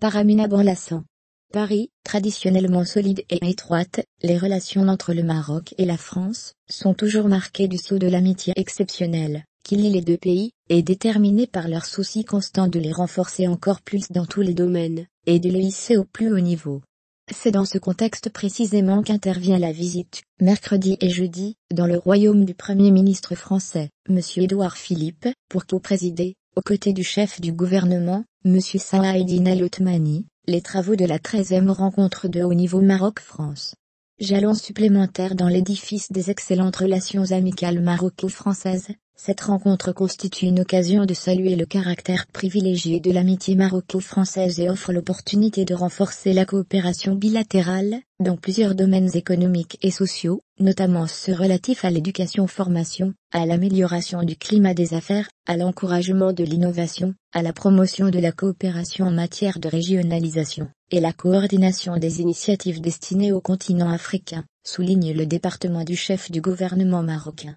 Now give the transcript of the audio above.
Paramina Borlassan. Paris, traditionnellement solide et étroite, les relations entre le Maroc et la France sont toujours marquées du sceau de l'amitié exceptionnelle qui lie les deux pays, et déterminée par leur souci constant de les renforcer encore plus dans tous les domaines, et de les hisser au plus haut niveau. C'est dans ce contexte précisément qu'intervient la visite, mercredi et jeudi, dans le royaume du Premier ministre français, M. Édouard Philippe, pour co-présider, aux côtés du chef du gouvernement, M. Saïd Al-Othmani, les travaux de la treizième rencontre de haut niveau Maroc-France. Jalon supplémentaire dans l'édifice des excellentes relations amicales maroco-françaises, cette rencontre constitue une occasion de saluer le caractère privilégié de l'amitié maroco-française et offre l'opportunité de renforcer la coopération bilatérale, dans plusieurs domaines économiques et sociaux, notamment ceux relatifs à l'éducation-formation, à l'amélioration du climat des affaires, à l'encouragement de l'innovation, à la promotion de la coopération en matière de régionalisation, et la coordination des initiatives destinées au continent africain, souligne le département du chef du gouvernement marocain.